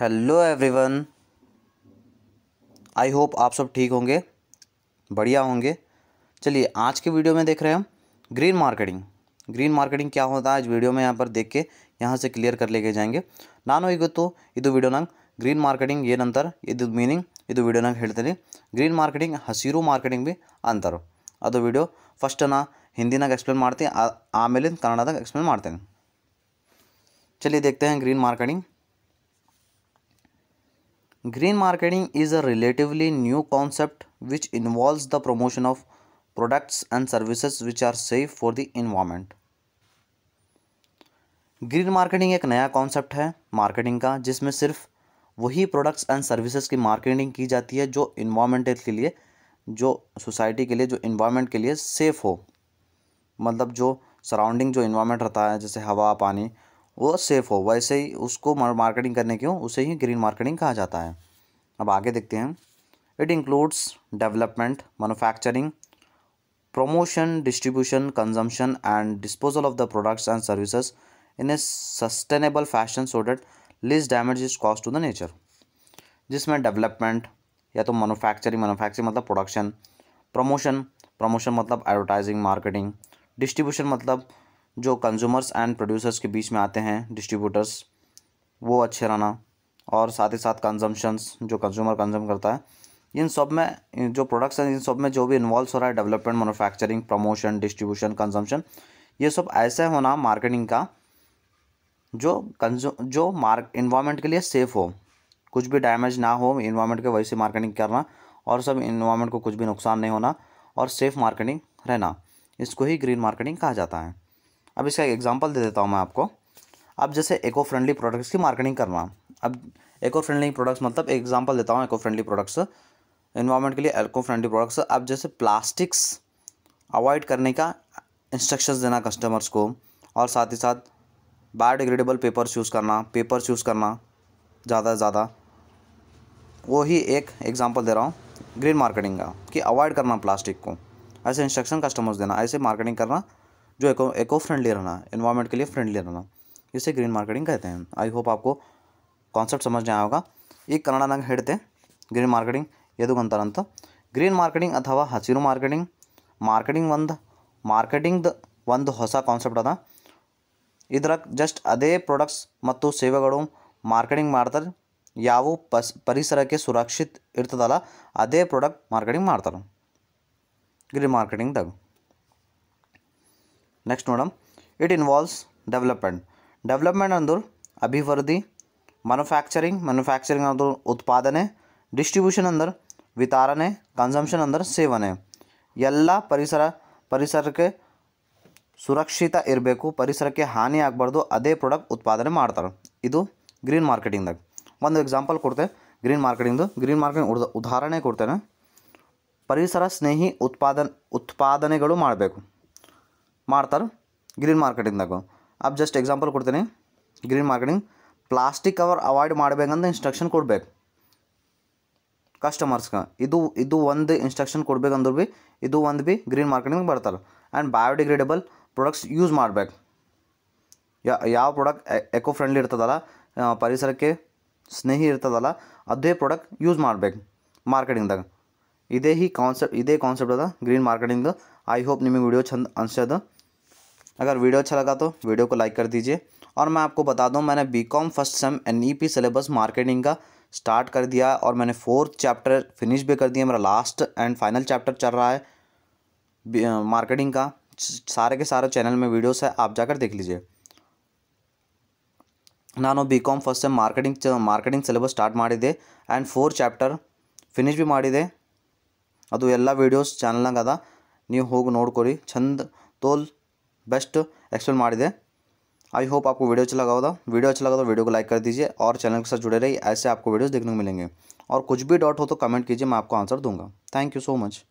hello everyone I hope आप सब ठीक होंगे बढ़िया होंगे चलिए आज के वीडियो में देख रहे हैं हम ग्रीन मार्केटिंग ग्रीन मार्केटिंग क्या होता है आज वीडियो में यहाँ पर देख के यहाँ से क्लियर कर लेके जाएंगे नानो ही तो इधो वीडियो नंग ग्रीन मार्केटिंग ये नंतर इध तो मीनिंग इधो तो वीडियो नंग हेल्थ ग्रीन मार्केटिंग हसीरू मार्केटिंग भी अंतर अद तो वीडियो फस्ट ना हिंदी नग एक्सप्लेन मारते आमेल कन्नडद एक्सप्लेन मारते चलिए देखते हैं green marketing green marketing is a relatively new concept which involve the promotion of products and services which are safe for the environment green marketing एक नया कॉन्सेप्ट है मार्केटिंग का जिसमें सिर्फ वही प्रोडक्ट्स एंड सर्विसेज की मार्केटिंग की जाती है जो इन्वायरमेंट के लिए जो सोसाइटी के लिए जो इन्वायरमेंट के लिए सेफ हो मतलब जो सराउंडिंग जो इन्वायरमेंट रहता है जैसे हवा पानी वो सेफ़ हो वैसे ही उसको मार्केटिंग करने क्यों उसे ही ग्रीन मार्केटिंग कहा जाता है अब आगे देखते हैं it includes development manufacturing promotion distribution consumption and disposal of the products and services in a sustainable fashion so that less damage is cost to the nature जिसमें डेवलपमेंट या तो मैनुफैक्चरिंग मैनुफैक्चरिंग मतलब प्रोडक्शन प्रमोशन प्रमोशन मतलब advertising marketing distribution मतलब जो consumers and producers के बीच में आते हैं डिस्ट्रीब्यूटर्स वो अच्छे रहना और साथ ही साथ कंजम्पन्स जो कंज्यूमर कंज्यूम करता है इन सब में जो प्रोडक्ट्स हैं इन सब में जो भी इन्वॉल्व हो रहा है development manufacturing promotion distribution consumption ये सब ऐसे होना मार्केटिंग का जो कंज्यू जो मार्क इन्वायरमेंट के लिए सेफ़ हो कुछ भी डैमेज ना हो इन्वायरमेंट के वैसे मार्केटिंग करना और सब इन्वायरमेंट को कुछ भी नुकसान नहीं होना और सेफ़ मार्केटिंग रहना इसको ही ग्रीन मार्केटिंग कहा जाता है अब इसका एक एग्जाम्पल दे देता हूँ मैं आपको अब जैसे एको फ्रेंडली प्रोडक्ट्स की मार्केटिंग करना अब एको फ्रेंडली प्रोडक्ट्स मतलब एग्जाम्पल देता हूँ एको फ्रेंडली प्रोडक्ट्स इन्वायरमेंट के लिए एको फ्रेंडली प्रोडक्ट्स अब जैसे प्लास्टिक्स अवॉइड करने का इंस्ट्रक्शंस देना कस्टमर्स को और साथ ही साथ बायोडिग्रेडेबल पेपर्स यूज़ करना पेपर्स यूज़ करना ज़्यादा से ज़्यादा वो ही एक एग्जाम्पल दे रहा हूँ ग्रीन मार्केटिंग का कि अवॉइड करना प्लास्टिक को ऐसे इंस्ट्रक्शन कस्टमर्स देना ऐसे मार्केटिंग करना ಜೊಯೆಕೋ ಎಕೋ ಫ್ರೆಂಡ್ಲಿ ರನ ಇನ್ವಯронಮೆಂಟ್ ಕ್ಲಿಯ ಫ್ರೆಂಡ್ಲಿ ರನ ಇಸೇ ಗ್ರೀನ್ ಮಾರ್ಕೆಟಿಂಗ್ ಕತೆನೆ ಐ ಹೋಪ್ ಆಪಕೋ ಕಾನ್ಸೆಪ್ಟ್ ಸಮಜ್ ಜಾಯಾ ಹೋಗಾ ಏ ಕರನಾನಾಂಗ್ ಹೆಡ್ತೆ ಗ್ರೀನ್ ಮಾರ್ಕೆಟಿಂಗ್ ಯದುಗಂತರಂತ ಗ್ರೀನ್ ಮಾರ್ಕೆಟಿಂಗ್ ಅಥವಾ ಹಸಿರು ಮಾರ್ಕೆಟಿಂಗ್ ಮಾರ್ಕೆಟಿಂಗ್ ವಂದ ಮಾರ್ಕೆಟಿಂಗ್ ವಂದ ಹೊಸ ಕಾನ್ಸೆಪ್ಟ್ ಆದಾ ಇದ್ರ जस्ट ಅದೇ ಪ್ರಾಡಕ್ಟ್ಸ್ ಮತ್ತು ಸೇವೆಗಳೋ ಮಾರ್ಕೆಟಿಂಗ್ ಮಾಡತರ ಯಾವು ಪರಿಸರಕ್ಕೆ ಸುರಕ್ಷಿತ ಇರ್ತದಾಲ ಅದೇ ಪ್ರಾಡಕ್ಟ್ ಮಾರ್ಕೆಟಿಂಗ್ ಮಾಡತರ ಗ್ರೀನ್ ಮಾರ್ಕೆಟಿಂಗ್ ದಾಗ ನೆಕ್ಸ್ಟ್ ನೋಡೋಣ ಇಟ್ ಇನ್ವಾಲ್ವ್ಸ್ ಡೆವಲಪ್ಮೆಂಟ್ ಡೆವಲಪ್ಮೆಂಟ್ ಅಂದ್ರೆ ಅಭಿವೃದ್ಧಿ ಮ್ಯಾನುಫ್ಯಾಕ್ಚರಿಂಗ್ ಮ್ಯಾನುಫ್ಯಾಕ್ಚರಿಂಗ್ ಅಂದ್ರೆ ಉತ್ಪಾದನೆ ಡಿಸ್ಟ್ರಿಬ್ಯೂಷನ್ ಅಂದ್ರೆ ವಿತರಣೆ ಕನ್ಸಂಪ್ಷನ್ ಅಂದ್ರೆ ಸೇವನೆ ಎಲ್ಲ ಪರಿಸರ ಪರಿಸರಕ್ಕೆ ಸುರಕ್ಷಿತ ಇರಬೇಕು ಪರಿಸರಕ್ಕೆ ಹಾನಿ ಆಗಬಾರ್ದು ಅದೇ ಪ್ರಾಡಕ್ಟ್ ಉತ್ಪಾದನೆ ಮಾಡ್ತಾರೆ ಇದು ಗ್ರೀನ್ ಮಾರ್ಕೆಟಿಂಗ್ದಾಗ ಒಂದು ಎಕ್ಸಾಂಪಲ್ ಕೊಡ್ತೆ ಗ್ರೀನ್ ಮಾರ್ಕೆಟಿಂಗ್ದು ಗ್ರೀನ್ ಮಾರ್ಕೆಟಿಂಗ್ ಉದಾಹರಣೆ ಕೊಡ್ತೇನೆ ಪರಿಸರ ಸ್ನೇಹಿ ಉತ್ಪಾದನ್ ಉತ್ಪಾದನೆಗಳು ಮಾಡಬೇಕು ಮಾಡ್ತಾರೆ ಗ್ರೀನ್ ಮಾರ್ಕೆಟಿಂಗ್ದಾಗ ಅಪ್ ಜಸ್ಟ್ ಎಕ್ಸಾಂಪಲ್ ಕೊಡ್ತೀನಿ green marketing plastic cover avoid ಮಾಡ್ಬೇಕಂದ್ರೆ ಇನ್ಸ್ಟ್ರಕ್ಷನ್ ಕೊಡ್ಬೇಕು ಕಸ್ಟಮರ್ಸ್ಗೆ ಇದು ಇದು ಒಂದು ಇನ್ಸ್ಟ್ರಕ್ಷನ್ ಕೊಡ್ಬೇಕಂದ್ರೆ ಭೀ ಇದು ಒಂದು ಭೀ ಗ್ರೀನ್ ಮಾರ್ಕೆಟಿಂಗ್ ಬರ್ತಾರೆ ಆ್ಯಂಡ್ ಬಯೋಡಿಗ್ರೇಡೇಬಲ್ ಪ್ರಾಡಕ್ಟ್ಸ್ ಯೂಸ್ ಮಾಡ್ಬೇಕು ಯಾವ ಪ್ರಾಡಕ್ಟ್ ಎಕೋ ಫ್ರೆಂಡ್ಲಿ ಇರ್ತದಲ್ಲ ಪರಿಸರಕ್ಕೆ ಸ್ನೇಹಿ ಇರ್ತದಲ್ಲ ಅದೇ ಪ್ರಾಡಕ್ಟ್ ಯೂಸ್ ಮಾಡಬೇಕು ಮಾರ್ಕೆಟಿಂಗ್ದಾಗ ಇದೇ ಈ ಕಾನ್ಸೆಪ್ಟ್ ಇದೇ ಕಾನ್ಸೆಪ್ಟ್ ಅದ ಗ್ರೀನ್ ಮಾರ್ಕೆಟಿಂಗ್ದು ಐ ಹೋಪ್ ನಿಮಗೆ ವಿಡಿಯೋ ಚಂದ ಅನಿಸೋದು अगर वीडियो अच्छा लगा तो वीडियो को लाइक कर दीजिए और मैं आपको बता दूँ मैंने B com first sem N E P syllabus marketing का स्टार्ट कर दिया और मैंने फोर्थ चैप्टर फिनिश भी कर दिया मेरा लास्ट एंड फाइनल चैप्टर चल रहा है मार्केटिंग का सारे के सारे चैनल में वीडियोस है आप जाकर देख लीजिए फर्स्ट से मार्केटिंग मार्केटिंग सिलेबस स्टार्ट मारी दे एंड फोर चैप्टर फिनिश भी मारी दे ಮಾಡಿದೆ वीडियोस चैनल ना कदा नहीं ನೀವು ಹೋಗಿ ನೋಡ್ಕೊರಿ छंद तोल बेस्ट एक्सप्लेन मार दे आई होप आपको वीडियो अच्छा लगा होगा वीडियो अच्छा लगा तो वीडियो को लाइक कर दीजिए और चैनल के साथ जुड़े रहिए ऐसे आपको वीडियोस देखने को मिलेंगे और कुछ भी डाउट हो तो कमेंट कीजिए मैं आपको आंसर दूंगा थैंक यू सो मच